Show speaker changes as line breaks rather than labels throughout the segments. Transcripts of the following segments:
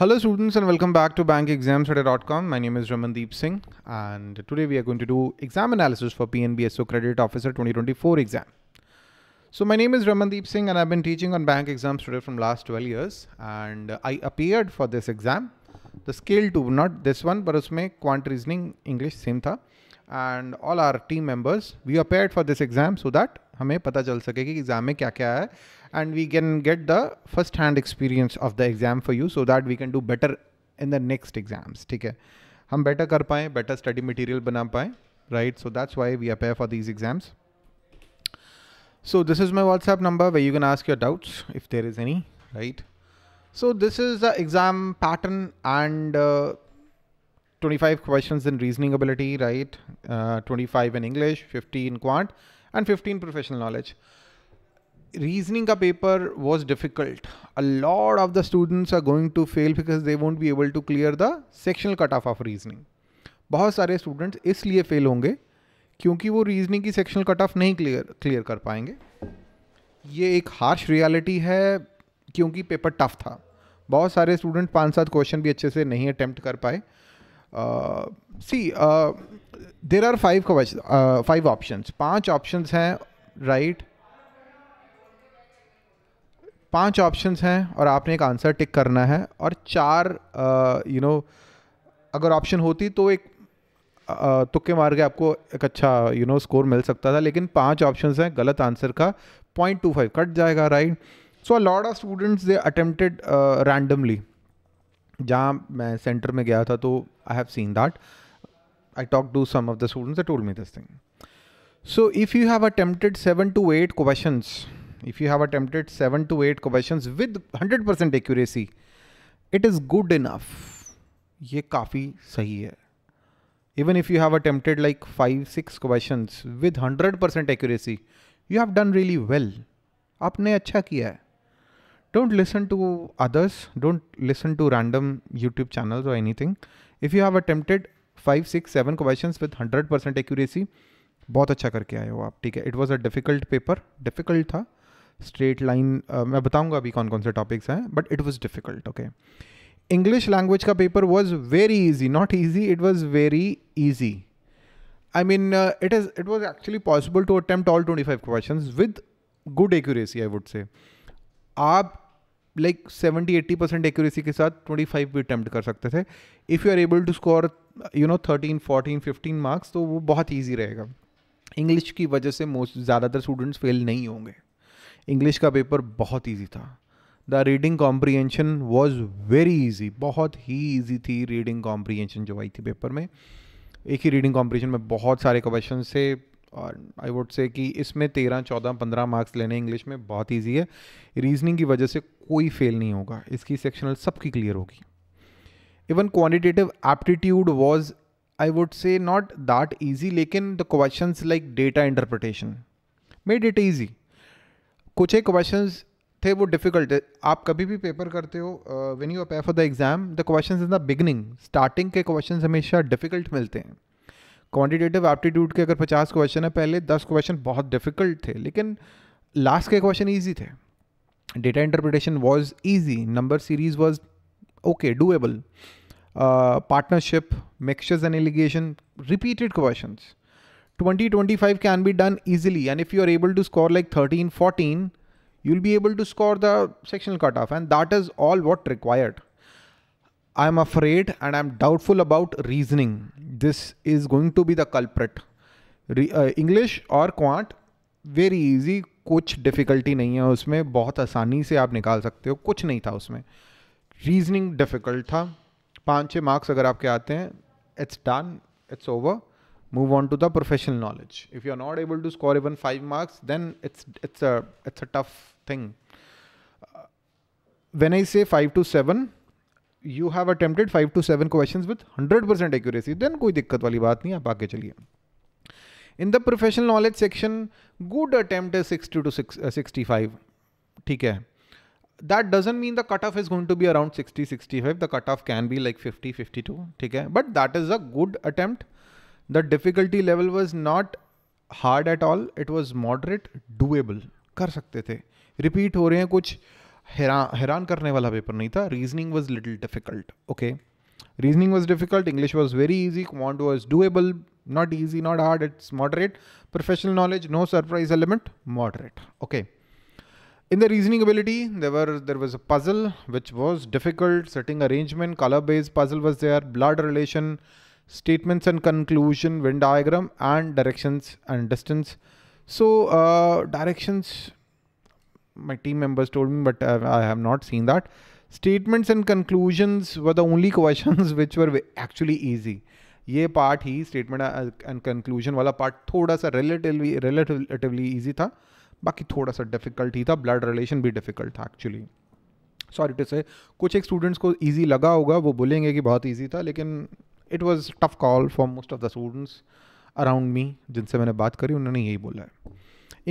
Hello students and welcome back to bankexamstudy.com. My name is Ramandeep Singh and today we are going to do exam analysis for PNBSO Credit Officer 2024 exam. So my name is Ramandeep Singh and I've been teaching on bank exams today from last 12 years and I appeared for this exam. The scale 2, not this one, but usme quant reasoning English same tha. And all our team members, we appeared for this exam so that हमें पता चल सके कि exam में क्या क्या है and we can get the first hand experience of the exam for you so that we can do better in the next exams ठीक है हम बेटर कर पाएँ बेटर स्टडी मटीरियल बना पाएँ right so that's why we appear for these exams so this is my WhatsApp number where you can ask your doubts if there is any right so this is the exam pattern and 25 questions in reasoning ability, right? Uh, 25 in English, 50 in quant. and 15 professional knowledge reasoning ka paper was difficult a lot of the students are going to fail because they won't be able to clear the sectional cutoff of reasoning बहुत सारे students इसलिए fail होंगे क्योंकि वो reasoning की sectional cut off नहीं clear clear कर पाएंगे ये एक हार्श रियलिटी है क्योंकि पेपर टफ था बहुत सारे स्टूडेंट पाँच सात क्वेश्चन भी अच्छे से नहीं अटैम्प्ट कर पाए see there are five five options पांच ऑप्शंस हैं राइट पांच ऑप्शंस हैं और आपने एक आंसर टिक करना है और चार यू uh, नो अगर ऑप्शन होती तो एक uh, तुक्के मार के आपको एक अच्छा यू नो स्कोर मिल सकता था लेकिन पांच ऑप्शंस हैं गलत आंसर का पॉइंट टू फाइव कट जाएगा right so a lot of students they attempted randomly जहाँ मैं सेंटर में गया था तो I have seen that I talk to some of the students told me this thing so if you have attempted seven to eight if you have attempted seven to eight question with hundred percent accuracy it is good enough ये काफ़ी सही है even if you have attempted like five six question with hundred percent accuracy you have done really well आपने अच्छा किया है don't listen to others don't listen to random youtube channels or anything if you have attempted five six seven question with hundred percent accuracy बहुत अच्छा करके आए हो आप ठीक है it was a difficult paper difficult था स्ट्रेट लाइन uh, मैं बताऊंगा अभी कौन कौन से टॉपिक्स हैं but it was difficult okay English language का paper was very easy not easy it was very easy I mean it is it was actually possible to attempt all twenty five question with good accuracy I would say आप like seventy eighty percent accuracy के साथ twenty five भी attempt कर सकते थे if you are able to score you know thirteen fourteen fifteen marks तो वो बहुत ईजी रहेगा इंग्लिश की वजह से मोस्ट ज़्यादातर स्टूडेंट्स फेल नहीं होंगे इंग्लिश का पेपर बहुत ईजी था the reading comprehension was very easy बहुत ही ईजी थी रीडिंग कॉम्प्रीहेंशन जो आई थी पेपर में एक ही रीडिंग कॉम्प्रीहेंशन में बहुत सारे क्वेश्चन से और आई वुड से कि इसमें तेरह चौदह पंद्रह मार्क्स लेने इंग्लिश में बहुत ईजी है रीजनिंग की वजह से कोई फेल नहीं होगा इसकी सेक्शनल सबकी क्लियर होगी even quantitative aptitude was I would say not that easy लेकिन the question like data interpretation made it easy कुछ एक क्वेश्चन थे वो डिफ़िकल्ट आप कभी भी पेपर करते हो when you appear for the exam the question in the beginning starting के क्वेश्चन हमेशा डिफ़िकल्ट मिलते हैं क्वांटिटेटिव एप्टीट्यूड के अगर पचास क्वेश्चन है पहले दस क्वेश्चन बहुत डिफिकल्ट थे लेकिन लास्ट के क्वेश्चन ईजी थे data interpretation was easy number series was okay doable partnership mixtures and allegation repeated question 2025 can be done easily and if you are able to score like 13 14 be able to score the section cut off and that is all what required I am afraid and I am doubtful about reasoning this is going to be the culprit English और quant very easy कुछ difficulty नहीं है उसमें बहुत आसानी से आप निकाल सकते हो कुछ नहीं था उसमें रीजनिंग डिफ़िकल्ट था पाँच छः मार्क्स अगर आपके आते हैं it's done it's over move on to the professional knowledge if you are not able to score even five marks then it's it's it's a tough thing when I say five to seven you have attempted five to seven question with hundred percent accuracy then कोई दिक्कत वाली बात नहीं आप आगे चलिए in the professional knowledge section good attempt is sixty two sixty five ठीक है that doesn't mean the cut off is going to be around sixty sixty five the cut off can be like fifty fifty two ठीक है but that is a good attempt the difficulty level was not hard at all it was moderate doable कर सकते थे repeat हो रहे हैं कुछ हैरान हैरान करने वाला पेपर नहीं था reasoning was little difficult okay reasoning was difficult English was very easy. Quant was doable not easy not hard it's moderate professional knowledge no surprise element moderate okay in the reasoning ability there were there was a puzzle which was difficult setting arrangement color based puzzle was there blood relation statements and conclusion venn diagram and directions and distance so uh, directions my team members told me, but I, uh, I have not seen that. Statements and conclusions were the only questions which were actually easy. ये part ही statement and conclusion वाला part थोड़ा सा relatively relatively easy था बाकी थोड़ा सा difficult ही था ब्लड रिलेशन भी डिफिकल्ट था एक्चुअली सॉरी टू से कुछ एक स्टूडेंट्स को ईजी लगा होगा वो बोलेंगे कि बहुत ईजी था लेकिन it was tough call for most of the students around me जिनसे मैंने बात करी उन्होंने यही बोला है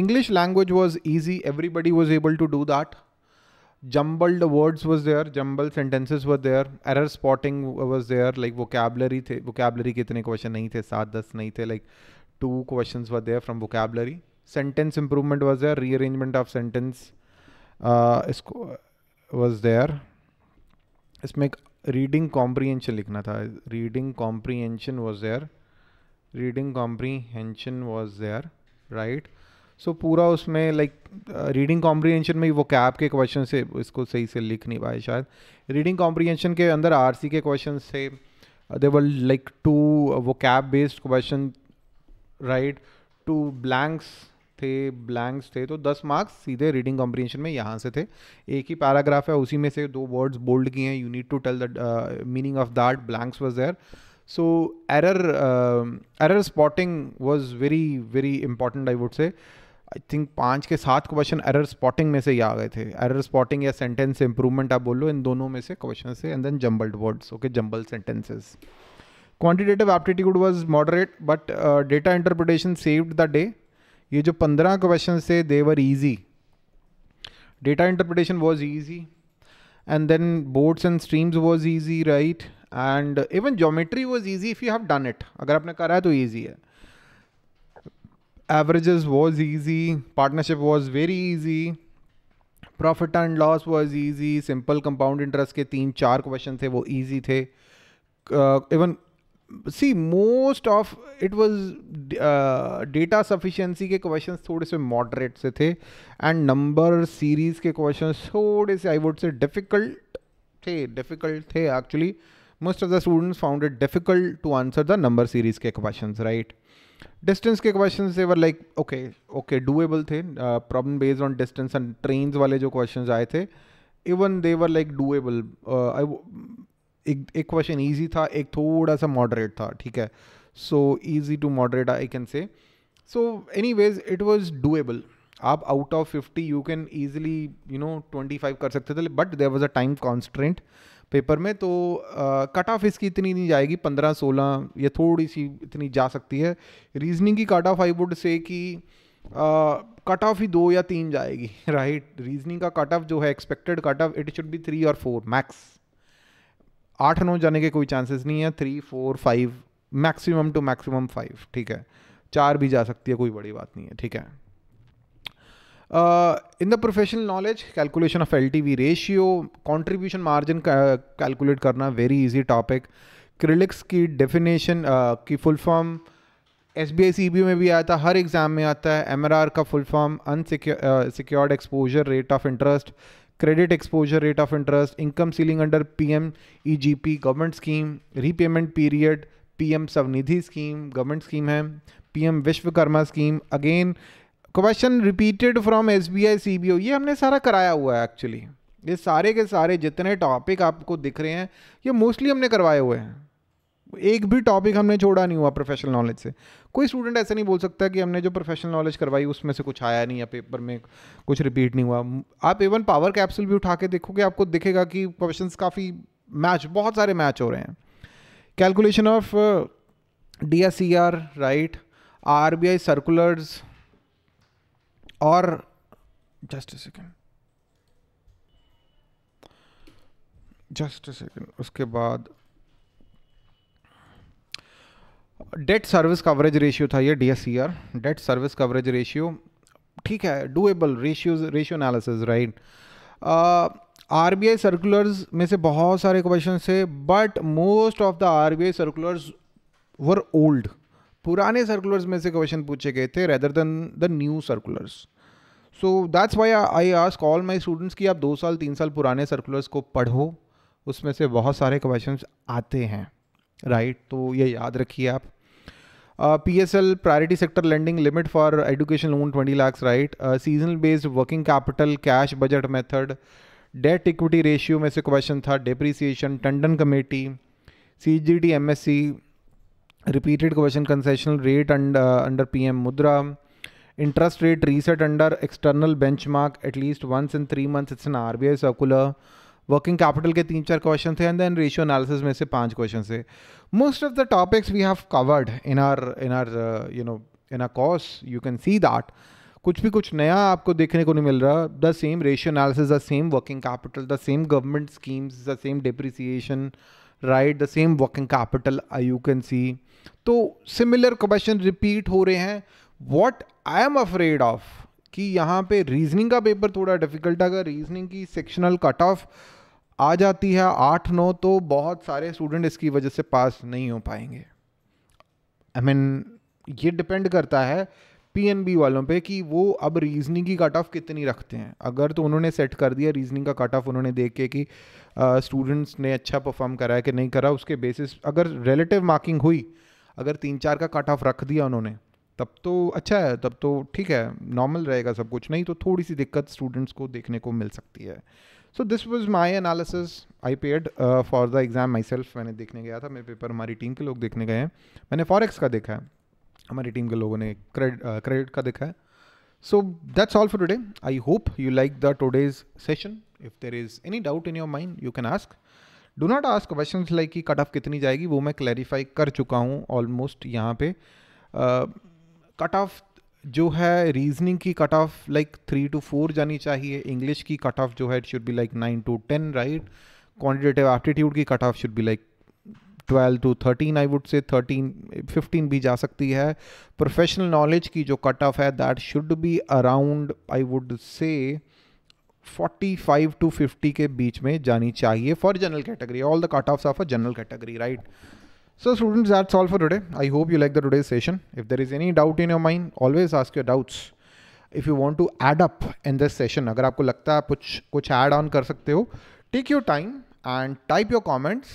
English language was easy. Everybody was able to do that. Jumbled words was there, jumbled sentences were there, error spotting was there, like vocabulary थे vocabulary के इतने question नहीं थे सात दस नहीं थे like two questions were there from vocabulary. Sentence improvement was there, rearrangement of sentence uh, इसको was there. इसमें रीडिंग कॉम्प्रीहेंशन लिखना था reading comprehension was there reading comprehension was there right so so, पूरा उसमें लाइक रीडिंग कॉम्प्रीहेंशन में वो cap के question से इसको सही से लिख नहीं पाए शायद रीडिंग कॉम्प्रीहेंशन के अंदर आरसी के क्वेश्चन से दे वर लाइक टू वो gap based question right two blanks थे ब्लैंक्स थे तो दस मार्क्स सीधे रीडिंग कॉम्प्रीहेंशन में यहाँ से थे एक ही पैराग्राफ है उसी में से दो वर्ड्स बोल्ड किए हैं you need to tell the meaning of that blanks was there so error error spotting was very very important I would say I think पाँच के सात क्वेश्चन एरर स्पॉटिंग में से ही आ गए थे एरर स्पॉटिंग या सेंटेंस इंप्रूवमेंट आप बोलो इन दोनों में से क्वेश्चन से and then jumbled words okay jumble sentences quantitative aptitude was moderate but data interpretation saved the day ये जो पंद्रह क्वेश्चन थे they were easy data interpretation was easy and then boats and streams was easy right and even geometry was easy if you have done it अगर आपने करा है तो easy है averages was easy, partnership was very easy, profit and loss was easy simple compound interest के तीन चार question थे वो ईजी थे even see most of it was data sufficiency के क्वेश्चन थोड़े से मॉडरेट से थे एंड नंबर सीरीज के क्वेश्चन थोड़े से आई वुड से डिफ़िकल्ट थे डिफ़िकल्ट थे actually uh, most of the students found it difficult to answer the number series के questions right डिस्टेंस के क्वेश्चन से were like okay okay doable थे problem based on distance and train वाले जो question आए थे even they were like doable एक question easy था एक थोड़ा सा मॉडरेट था ठीक है so easy to moderate I can say so anyways it was doable आप out of fifty you can easily you know twenty five कर सकते थे but there was a time constant paper में तो cut off इसकी इतनी नहीं जाएगी पंद्रह सोलह या थोड़ी सी इतनी जा सकती है रीजनिंग की कट ऑफ आई वुड से कि कट ऑफ ही दो या तीन जाएगी राइट रीजनिंग का कट ऑफ जो है expected cut off it should be three और फोर मैक्स आठ नौ जाने के कोई चांसेस नहीं है three four five maximum to maximum five ठीक है चार भी जा सकती है कोई बड़ी बात नहीं है ठीक है in the professional knowledge calculation of L LTV ratio, contribution margin का कैलकुलेट करना वेरी इजी टॉपिक क्रिलिक्स की डेफिनेशन uh, की full form S B I C B में भी आता है हर एग्ज़ाम में आता है एम आर आर का full form secured exposure rate of interest credit exposure rate of interest income ceiling under P M E G P government scheme repayment period P M Svanidhi scheme government scheme है P M Vishwakarma scheme again question repeated from S B I C B ओ ये हमने सारा कराया हुआ है actually ये सारे के सारे जितने टॉपिक आपको दिख रहे हैं ये मोस्टली हमने करवाए हुए हैं एक भी टॉपिक हमने छोड़ा नहीं हुआ प्रोफेशनल नॉलेज से कोई स्टूडेंट ऐसा नहीं बोल सकता कि हमने जो प्रोफेशनल नॉलेज करवाई उसमें से कुछ आया नहीं या पेपर में कुछ रिपीट नहीं हुआ आप इवन पावर कैप्सूल भी उठा के देखोगे आपको दिखेगा कि क्वेश्चंस काफ़ी मैच बहुत सारे मैच हो रहे हैं calculation of D S C R right R B I circulars और just a second just a second उसके बाद डेट सर्विस कवरेज रेशियो था ये D S C R debt service coverage ratio ठीक है doable ratios ratio analysis right R B I circulars में से बहुत सारे क्वेश्चन थे but most of the R B I circulars were old पुराने सर्कुलर्स में से क्वेश्चन पूछे गए थे rather than the new circulars so that's why I ask all my students कि आप दो साल तीन साल पुराने सर्कुलर्स को पढ़ो उसमें से बहुत सारे क्वेश्चन आते हैं राइट right? तो ये याद रखिए आप P S L priority sector lending limit for education loan twenty lakhs right seasonal based working capital cash budget method debt equity ratio में से क्वेश्चन था depreciation Tandon committee C G T M S C repeated question concessional rate under P M Mudra interest rate reset under external benchmark at least once in three months it's an R B I circular working capital के तीन चार question थे and than ratio analysis में से पांच question थे most of the topics we have covered in R in R you know in R cos you can see that कुछ भी कुछ नया आपको देखने को नहीं मिल रहा the same ratio analysis the same working capital the same government schemes the same depreciation right the same working capital you can see तो सिमिलर क्वेश्चन रिपीट हो रहे हैं what I am afraid of कि यहाँ पे reasoning का paper थोड़ा difficult अगर रीजनिंग की सेक्शनल कट ऑफ आ जाती है आठ नौ तो बहुत सारे स्टूडेंट इसकी वजह से पास नहीं हो पाएंगे आई I मीन mean, ये डिपेंड करता है पीएनबी वालों पे कि वो अब रीजनिंग की कट ऑफ कितनी रखते हैं अगर तो उन्होंने सेट कर दिया रीजनिंग का कट ऑफ उन्होंने देख के कि स्टूडेंट्स ने अच्छा परफॉर्म करा है कि नहीं करा उसके बेसिस अगर रिलेटिव मार्किंग हुई अगर तीन चार का कट ऑफ रख दिया उन्होंने तब तो अच्छा है तब तो ठीक है नॉर्मल रहेगा सब कुछ नहीं तो थोड़ी सी दिक्कत स्टूडेंट्स को देखने को मिल सकती है so this was my analysis I paid for the exam myself मैंने देखने गया था मेरे पेपर हमारी टीम के लोग देखने गए हैं मैंने फॉरेक्स का देखा है हमारी टीम के लोगों ने क्रेडिट क्रेडिट uh, का देखा है so that's all for today I hope you like the today's session if there is any doubt in your mind you can ask do not ask question like कि cut off कितनी जाएगी वो मैं clarify कर चुका हूँ almost यहाँ पे कट uh, ऑफ जो है रीजनिंग की cut off like three to four जानी चाहिए इंग्लिश की कट ऑफ जो है it should be like nine to ten right quantitative aptitude की cut off should be like twelve to thirteen I would say thirteen fifteen भी जा सकती है प्रोफेशनल नॉलेज की जो कट ऑफ है that should be around I would say 45 to 50 के बीच में जानी चाहिए for general category all the cut off of a general category right so students are all for today I hope you like the today session if there is any doubt in your mind always ask your doubts if you want to add up in this session अगर आपको लगता है कुछ कुछ add on कर सकते हो take your time and type your comments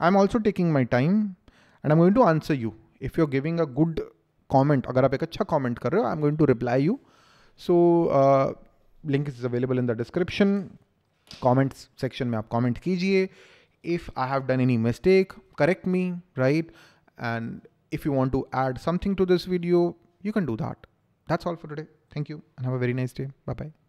I am also taking my time and I am going to answer you if you giving a good comment अगर आप एक अच्छा कॉमेंट कर रहे हो I am going to reply you so link is available in the description comments section में आप comment कीजिए if I have done any mistake correct me right and if you want to add something to this video you can do that that's all for today thank you and have a very nice day bye bye